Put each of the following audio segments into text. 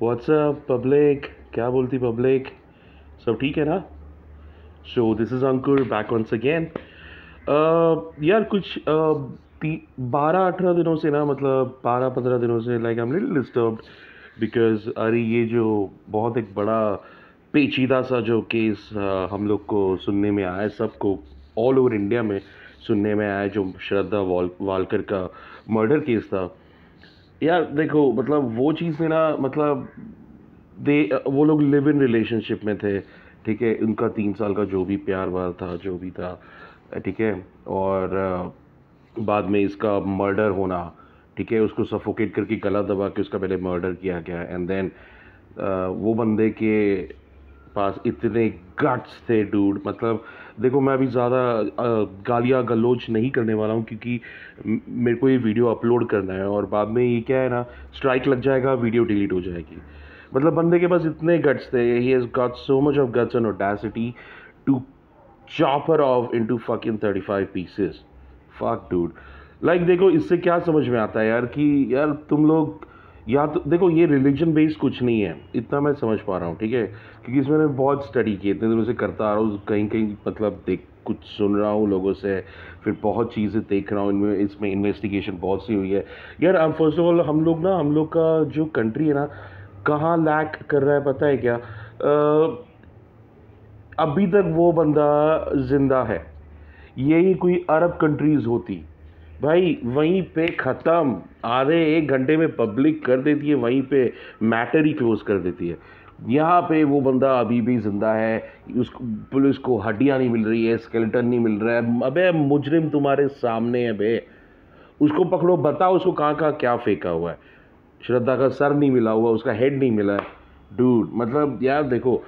WhatsApp public क्या बोलती public सब ठीक है ना so this is Ankur back once again यार कुछ uh, बारह अठारह दिनों से ना मतलब बारह पंद्रह दिनों से like I am little disturb because अरे ये जो बहुत एक बड़ा पेचीदा सा जो केस uh, हम लोग को सुनने में आया सबको ऑल ओवर इंडिया में सुनने में आया जो श्रद्धा वाल वालकर का मर्डर केस था यार देखो मतलब वो चीज़ में ना मतलब दे वो लोग लिव इन रिलेशनशिप में थे ठीक है उनका तीन साल का जो भी प्यार वार था जो भी था ठीक है और बाद में इसका मर्डर होना ठीक है उसको सफोकेट करके गला दबा के उसका पहले मर्डर किया गया एंड देन वो बंदे के पास इतने गट्स थे डूड मतलब देखो मैं अभी ज़्यादा गालियाँ गलोच नहीं करने वाला हूँ क्योंकि मेरे को ये वीडियो अपलोड करना है और बाद में ये क्या है ना स्ट्राइक लग जाएगा वीडियो डिलीट हो जाएगी मतलब बंदे के पास इतने गट्स थे ही has got so much of guts and audacity to chop her off in to fuck in thirty five pieces fuck dude like देखो इससे क्या समझ में आता है यार कि यार तुम लोग या तो देखो ये रिलीजन बेस्ड कुछ नहीं है इतना मैं समझ पा रहा हूँ ठीक है क्योंकि इसमें मैं बहुत स्टडी की इतने दिनों से करता आ रहा हूँ कहीं कहीं मतलब देख कुछ सुन रहा हूँ लोगों से फिर बहुत चीज़ें देख रहा हूँ इनमें इसमें इन्वेस्टिगेशन बहुत सी हुई है यार फर्स्ट ऑफ ऑल हम लोग ना हम लोग का जो कंट्री है ना कहाँ लैक कर रहा है पता है क्या आ, अभी तक वो बंदा ज़िंदा है यही कोई अरब कंट्रीज़ होती भाई वहीं पे ख़त्म आधे एक घंटे में पब्लिक कर देती है वहीं पे मैटर ही क्लोज कर देती है यहाँ पे वो बंदा अभी भी ज़िंदा है उस पुलिस को हड्डियाँ नहीं मिल रही है स्केलेटन नहीं मिल रहा है अबे मुजरिम तुम्हारे सामने है बे उसको पकड़ो बताओ उसको कहाँ कहाँ क्या फेंका हुआ है श्रद्धा का सर नहीं मिला हुआ उसका हेड नहीं मिला है डूड मतलब यार देखो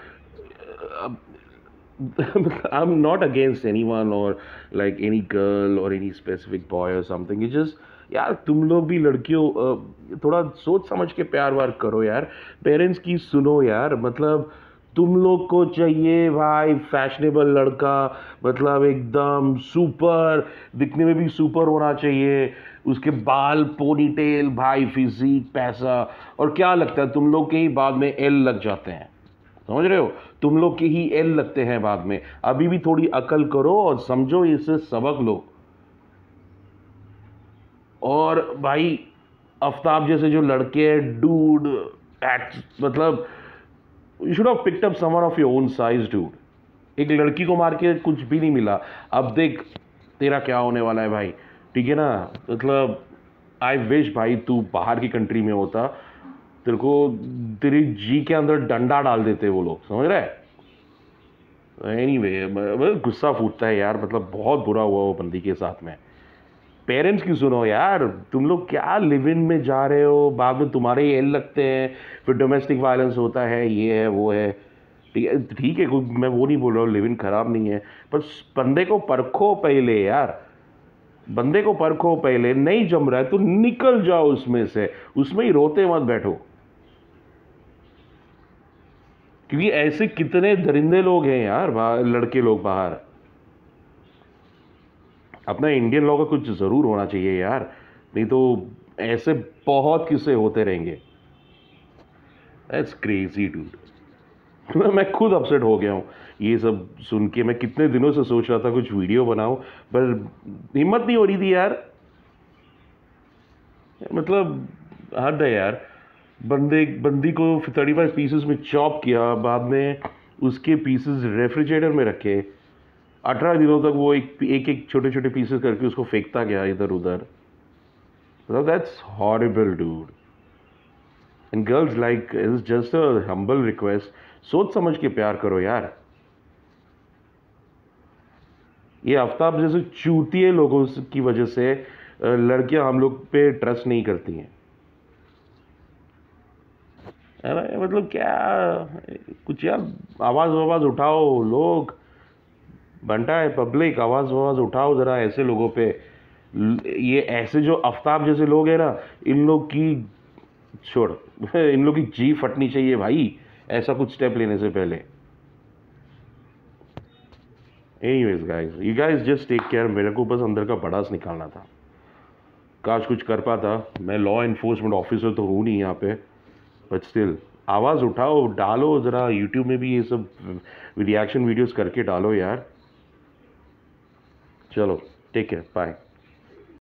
I'm not against anyone or like any girl or any specific boy or something. It's just यार तुम लोग भी लड़कियों थोड़ा सोच समझ के प्यार वार करो यार पेरेंट्स की सुनो यार मतलब तुम लोग को चाहिए भाई फैशनेबल लड़का मतलब एकदम सुपर दिखने में भी सुपर होना चाहिए उसके बाल पोनीटेल भाई फिजिक पैसा और क्या लगता है तुम लोग के ही बाद में एल लग जाते हैं समझ रहे हो तुम लोग के ही एल लगते हैं बाद में अभी भी थोड़ी अकल करो और समझो इससे सबक लो और भाई आफ्ताब जैसे जो लड़के हैं डूड एक्ट मतलब you should have picked up someone of your own size dude एक लड़की को मार के कुछ भी नहीं मिला अब देख तेरा क्या होने वाला है भाई ठीक है ना मतलब आई विश भाई तू बाहर की कंट्री में होता तेरे को तेरी जी के अंदर डंडा डाल देते वो लोग समझ रहे एनी वे गुस्सा फूटता है यार मतलब बहुत बुरा हुआ वो बंदी के साथ में पेरेंट्स की सुनो यार तुम लोग क्या लिव इन में जा रहे हो बाद में तुम्हारे ही एल लगते हैं फिर डोमेस्टिक वायलेंस होता है ये है वो है ठीक है ठीक है मैं वो नहीं बोल रहा हूँ लिव इन ख़राब नहीं है पर बंदे को परखो पहले यार बंदे को परखो पहले नहीं जम रहा है तो निकल जाओ उसमें से उसमें ही रोते मत बैठो क्योंकि ऐसे कितने दरिंदे लोग हैं यार लड़के लोग बाहर अपना इंडियन लॉ का कुछ ज़रूर होना चाहिए यार नहीं तो ऐसे बहुत किस्से होते रहेंगे दैट्स क्रेजी डूड मैं खुद अपसेट हो गया हूँ ये सब सुन के मैं कितने दिनों से सोच रहा था कुछ वीडियो बनाऊ पर हिम्मत नहीं हो रही थी यार मतलब हद है यार बंदे बंदी को थर्टी फाइव पीसेस में चॉप किया बाद में उसके पीसेस रेफ्रिजरेटर में रखे अठारह दिनों तक वो एक एक एक छोटे छोटे पीसेस करके उसको फेंकता गया इधर उधर मतलब that's horrible dude and girls like is just a humble request सोच समझ के प्यार करो यार ये आफ्ताब जैसे चूती है लोगों की वजह से लड़कियां हम लोग पे ट्रस्ट नहीं करती हैं है ना मतलब क्या कुछ यार आवाज़ आवाज उठाओ लोग बनता है पब्लिक आवाज़ ववाज़ उठाओ ज़रा ऐसे लोगों पे ये ऐसे जो आफ्ताब जैसे लोग हैं ना इन लोग की छोड़ इन लोग की जी फटनी चाहिए भाई ऐसा कुछ स्टेप लेने से पहले wage guys you guys just take care मेरे को बस अंदर का बड़ास निकालना था काश कुछ कर पाता मैं लॉ इन्फोर्समेंट ऑफिसर तो हूँ नहीं यहाँ पे बट स्टिल आवाज़ उठाओ डालो ज़रा यूट्यूब में भी ये सब रिएक्शन वीडियोस करके डालो यार चलो टेक केयर बाय